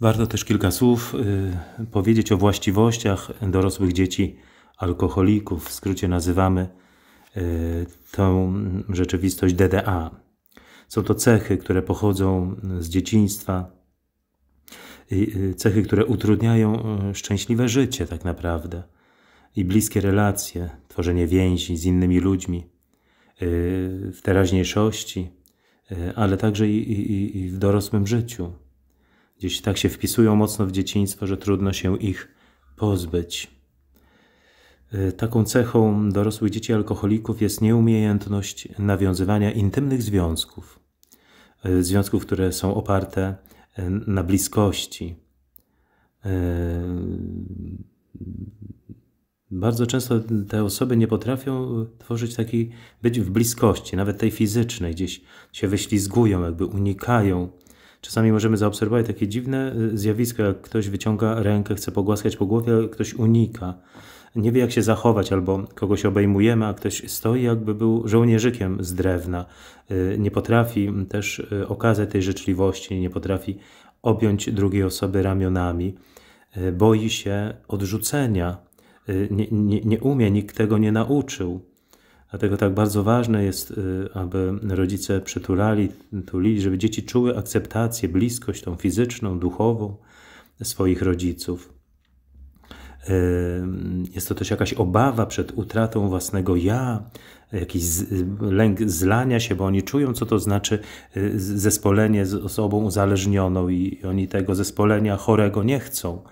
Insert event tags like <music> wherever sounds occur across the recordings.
Warto też kilka słów y, powiedzieć o właściwościach dorosłych dzieci alkoholików. W skrócie nazywamy y, tę rzeczywistość DDA. Są to cechy, które pochodzą z dzieciństwa, y, cechy, które utrudniają y, szczęśliwe życie, tak naprawdę, i bliskie relacje, tworzenie więzi z innymi ludźmi w teraźniejszości, ale także i w dorosłym życiu gdzieś tak się wpisują mocno w dzieciństwo, że trudno się ich pozbyć. Y, taką cechą dorosłych dzieci alkoholików jest nieumiejętność nawiązywania intymnych związków, y, związków, które są oparte y, na bliskości. Bardzo często te osoby nie potrafią tworzyć takiej, być w bliskości, nawet tej fizycznej, gdzieś się wyślizgują, jakby unikają Czasami możemy zaobserwować takie dziwne y, zjawiska, jak ktoś wyciąga rękę, chce pogłaskać po głowie, ale ktoś unika. Nie wie, jak się zachować, albo kogoś obejmujemy, a ktoś stoi, jakby był żołnierzykiem z drewna. Y, nie potrafi mm, też y, okazać tej życzliwości, nie potrafi objąć drugiej osoby ramionami. Boi się odrzucenia, nie, nie, nie umie, nikt tego nie nauczył. Dlatego tak bardzo ważne jest, y, aby rodzice przytulali, tulili, żeby dzieci czuły akceptację, bliskość tą fizyczną, duchową swoich rodziców. Y, jest to też jakaś obawa przed utratą własnego ja, jakiś lęk zlania się, bo oni czują, co to znaczy y, zespolenie z osobą uzależnioną i oni tego zespolenia chorego nie chcą,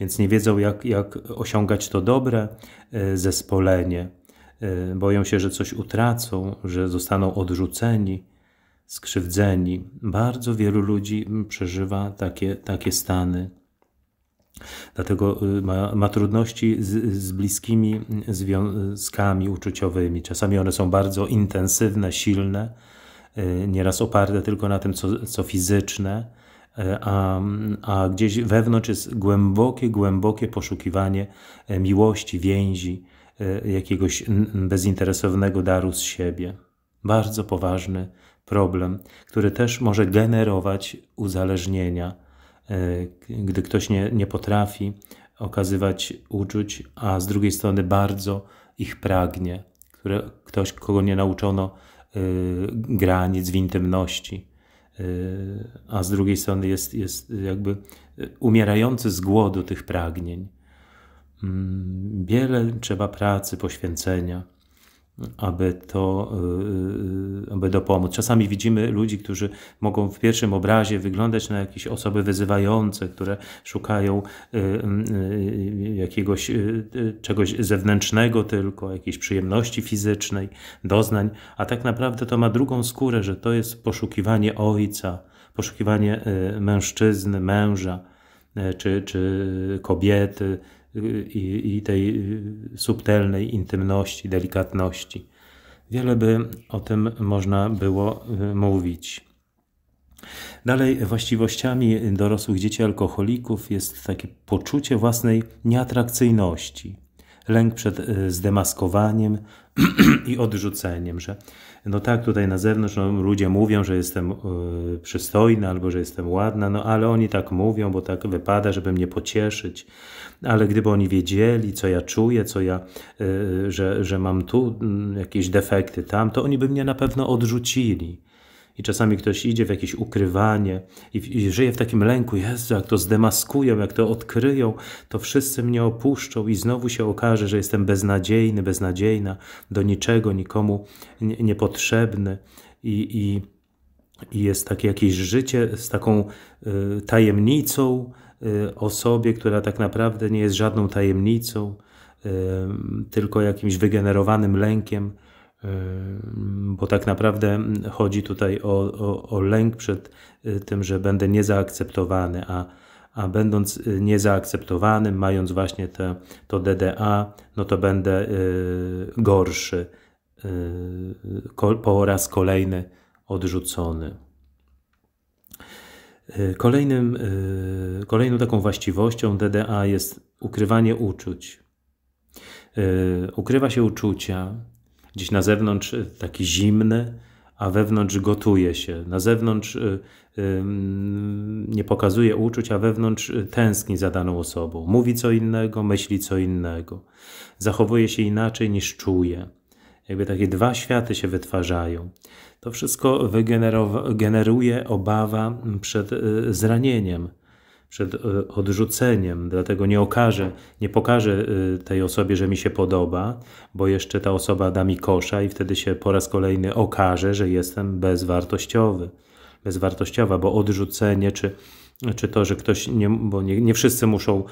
więc nie wiedzą, jak, jak osiągać to dobre zespolenie. E, boją się, że coś utracą, że zostaną odrzuceni, skrzywdzeni. Bardzo wielu ludzi mm, przeżywa takie, takie stany. Dlatego y, ma, ma trudności z, z, bliskimi mm, związkami uczuciowymi. Czasami one są bardzo intensywne, silne, y, nieraz oparte tylko na tym, co, co fizyczne, y, a, a gdzieś wewnątrz jest głębokie, głębokie poszukiwanie e, miłości, więzi, E, jakiegoś bezinteresownego daru z siebie. Bardzo poważny problem, który też może generować uzależnienia, e, gdy ktoś nie, nie potrafi okazywać uczuć, a z drugiej strony bardzo ich pragnie, które ktoś, kogo nie nauczono e, granic w intymności a z drugiej strony jest, jest jakby umierający z głodu tych pragnień. Mm, wiele trzeba pracy, poświęcenia, aby to, y, y, y, aby dopomóc. Czasami widzimy ludzi, którzy mogą w pierwszym obrazie wyglądać na jakieś osoby wyzywające, które szukają jakiegoś czegoś zewnętrznego tylko, jakiejś przyjemności fizycznej, doznań, a tak naprawdę to ma drugą skórę, że to jest poszukiwanie ojca, poszukiwanie mężczyzny, męża, czy, czy kobiety, i, i tej y, subtelnej intymności, delikatności. Wiele by o tym można było y, mówić. Dalej, właściwościami dorosłych dzieci alkoholików jest takie poczucie własnej nieatrakcyjności lęk przed y, zdemaskowaniem <clears throat> i odrzuceniem, że no tak, tutaj na zewnątrz no, ludzie mówią, że jestem y, przystojna albo że jestem ładna, no ale oni tak mówią, bo tak wypada, żeby mnie pocieszyć. Ale gdyby oni wiedzieli, co ja czuję, co ja, y, że, że mam tu mm, jakieś defekty tam, to oni by mnie na pewno odrzucili. I czasami ktoś idzie w jakieś ukrywanie i, i żyje w takim lęku, Jezu, jak to zdemaskują, jak to odkryją, to wszyscy mnie opuszczą i znowu się okaże, że jestem beznadziejny, beznadziejna, do niczego, nikomu niepotrzebny i, i, i jest takie jakieś życie z taką y, tajemnicą y, o sobie, która tak naprawdę nie jest żadną tajemnicą, y, tylko jakimś wygenerowanym lękiem, bo tak naprawdę chodzi tutaj o, o, o lęk przed y, tym, że będę niezaakceptowany, a, a będąc y, niezaakceptowanym, mając właśnie te, to DDA, no to będę y, gorszy, po raz kolejny odrzucony. Kolejnym, kolejną taką właściwością DDA jest ukrywanie uczuć. Ukrywa się uczucia, Gdzieś na zewnątrz y, taki zimny, a wewnątrz gotuje się. Na zewnątrz y, nie pokazuje uczuć, a wewnątrz y, tęskni za daną osobą. Mówi co innego, myśli co innego. Zachowuje się inaczej niż czuje. Jakby takie dwa światy się wytwarzają. To wszystko wygeneruje obawa mm, przed zranieniem przed e, odrzuceniem, dlatego nie okażę, nie pokażę e, tej osobie, że mi się podoba, bo jeszcze ta osoba da mi kosza i wtedy się po raz kolejny okaże, że jestem bezwartościowy, bezwartościowa, bo odrzucenie czy, czy to, że ktoś, nie, bo nie, nie wszyscy muszą,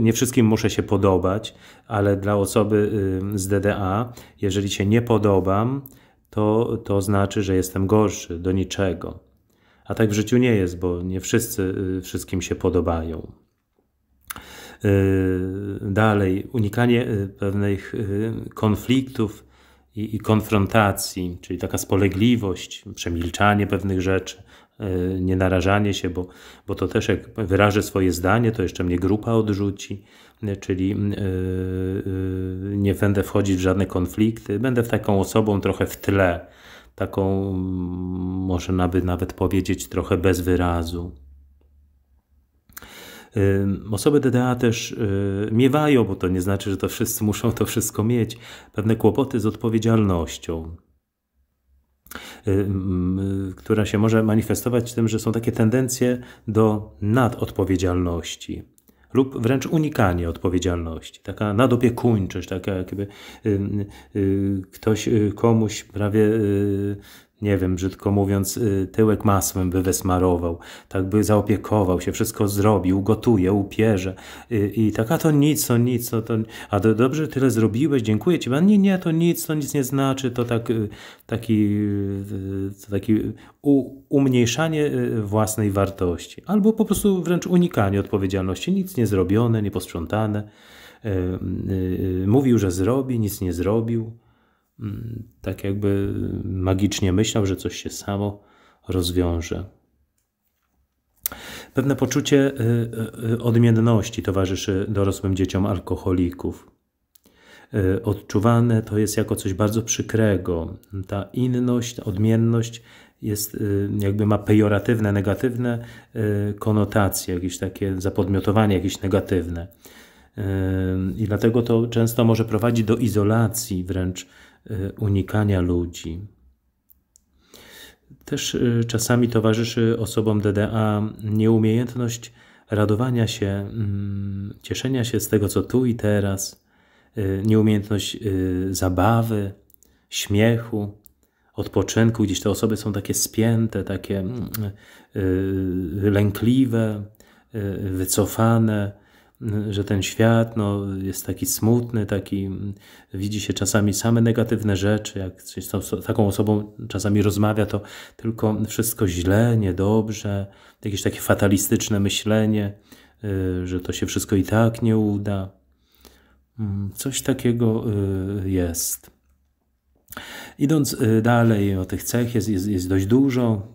nie wszystkim muszę się podobać, ale dla osoby y, z DDA, jeżeli się nie podobam, to, to znaczy, że jestem gorszy do niczego. A tak w życiu nie jest, bo nie wszyscy y, wszystkim się podobają. Y, dalej, unikanie y, pewnych konfliktów i, konfrontacji, czyli taka spolegliwość, przemilczanie pewnych rzeczy, nie narażanie się, bo, bo to też jak wyrażę swoje zdanie, to jeszcze mnie grupa odrzuci, czyli nie będę wchodzić w żadne konflikty, będę taką osobą trochę w tle, taką, można by nawet powiedzieć, trochę bez wyrazu. Osoby DDA też y, miewają, bo to nie znaczy, że to wszyscy muszą to wszystko mieć, pewne kłopoty z odpowiedzialnością, y, która się może manifestować tym, że są takie tendencje do nadodpowiedzialności lub wręcz unikanie odpowiedzialności, taka nadopiekuńczość, taka jakby y, y, ktoś y, komuś prawie y, nie wiem, brzydko mówiąc, y, tyłek masłem by wesmarował, tak by zaopiekował się, wszystko zrobił, gotuje, upierze i, y, i tak, a to nic, to nic, to, to a to dobrze tyle zrobiłeś, dziękuję ci, a nie, nie, to nic, to nic nie znaczy, to tak, y, taki, taki u, umniejszanie własnej wartości, albo po prostu wręcz unikanie odpowiedzialności, nic nie zrobione, nie posprzątane, mówił, że zrobi, nic nie zrobił, Mm, tak jakby magicznie myślał, że coś się samo rozwiąże. Pewne poczucie y, y, y, odmienności towarzyszy dorosłym dzieciom alkoholików. Odczuwane to jest jako coś bardzo przykrego. Ta inność, ta odmienność jest, jakby ma pejoratywne, negatywne konotacje, jakieś takie zapodmiotowanie, jakieś negatywne. I dlatego to często może prowadzić do izolacji wręcz Y, unikania ludzi. Też y, czasami towarzyszy osobom DDA nieumiejętność radowania się, mm, cieszenia się z tego, co tu i teraz, y, nieumiejętność zabawy, śmiechu, odpoczynku. Gdzieś te osoby są takie spięte, takie mm, lękliwe, wycofane, że ten świat no, jest taki smutny, taki, widzi się czasami same negatywne rzeczy, jak się z taką osobą czasami rozmawia, to tylko wszystko źle, niedobrze, jakieś takie fatalistyczne myślenie, y, że to się wszystko i tak nie uda. Mm, coś takiego y, jest. Idąc y, dalej, o tych cech jest, jest, jest dość dużo.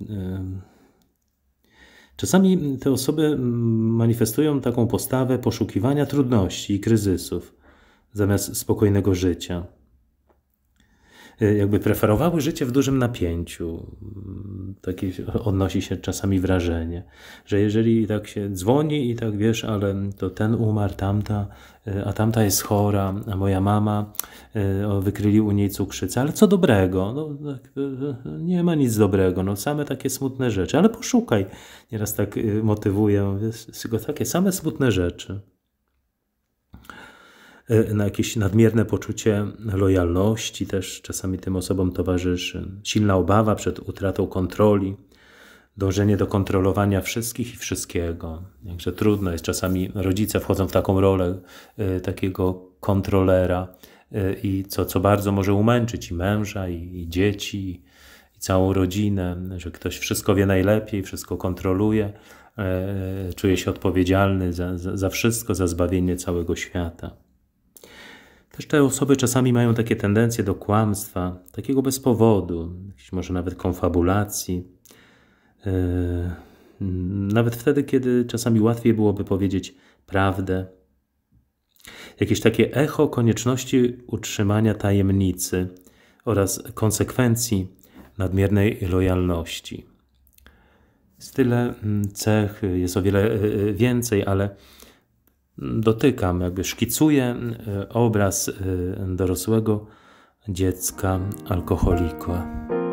Czasami te osoby mm, manifestują taką postawę poszukiwania trudności i kryzysów zamiast spokojnego życia. E, jakby preferowały życie w dużym napięciu, takie odnosi się czasami wrażenie, że jeżeli tak się dzwoni i tak wiesz, ale to ten umarł, tamta, e, a tamta jest chora, a moja mama, e, wykryli u niej cukrzycę, ale co dobrego? No, tak, e, nie ma nic dobrego, no same takie smutne rzeczy, ale poszukaj. Nieraz tak motywuję, tylko takie same smutne rzeczy. Y, na jakieś nadmierne poczucie lojalności, też czasami tym osobom towarzyszy silna obawa przed utratą kontroli, dążenie do kontrolowania wszystkich i wszystkiego. Także trudno jest, czasami rodzice wchodzą w taką rolę y, takiego kontrolera y, i co, co bardzo może umęczyć i męża, i, i dzieci, i całą rodzinę, że ktoś wszystko wie najlepiej, wszystko kontroluje, czuje się odpowiedzialny za, za, za wszystko, za zbawienie całego świata. Też te osoby czasami mają takie tendencje do kłamstwa, takiego bez powodu, może nawet konfabulacji. Yy, nawet wtedy, kiedy czasami łatwiej byłoby powiedzieć prawdę. Jakieś takie echo konieczności utrzymania tajemnicy oraz konsekwencji nadmiernej lojalności. tyle mm, cech jest o wiele y, y, więcej, ale dotykam, jakby szkicuję e, obraz e, dorosłego dziecka alkoholika.